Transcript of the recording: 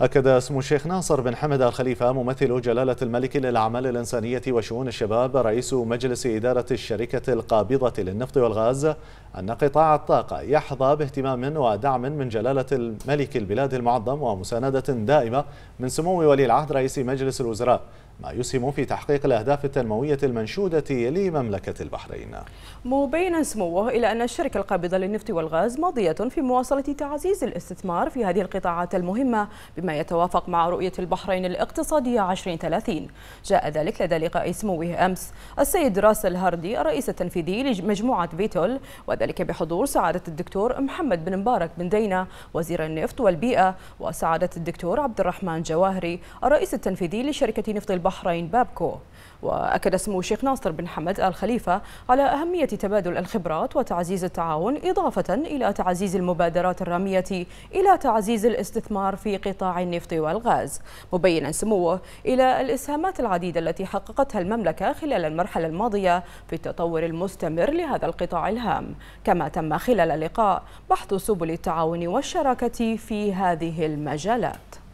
أكد اسم الشيخ ناصر بن حمد الخليفة ممثل جلالة الملك للأعمال الإنسانية وشؤون الشباب رئيس مجلس إدارة الشركة القابضة للنفط والغاز أن قطاع الطاقة يحظى باهتمام ودعم من جلالة الملك البلاد المعظم ومساندة دائمة من سمو ولي العهد رئيس مجلس الوزراء ما يسهم في تحقيق الأهداف التنموية المنشودة لمملكة البحرين مبينا سموه إلى أن الشركة القابضة للنفط والغاز ماضية في مواصلة تعزيز الاستثمار في هذه القطاعات المهمة بما يتوافق مع رؤية البحرين الاقتصادية 2030 جاء ذلك لدى لقاء سموه أمس السيد راسل هاردي الرئيس التنفيذي لمجموعة فيتول وذلك بحضور سعادة الدكتور محمد بن مبارك بن دينا وزير النفط والبيئة وسعادة الدكتور عبد الرحمن جواهري الرئيس التنفيذي لشركة نفط البحرين البحرين بابكو وأكد سمو الشيخ ناصر بن حمد آل خليفة على أهمية تبادل الخبرات وتعزيز التعاون إضافة إلى تعزيز المبادرات الرامية إلى تعزيز الاستثمار في قطاع النفط والغاز مبينا سموه إلى الإسهامات العديدة التي حققتها المملكة خلال المرحلة الماضية في التطور المستمر لهذا القطاع الهام كما تم خلال اللقاء بحث سبل التعاون والشراكة في هذه المجالات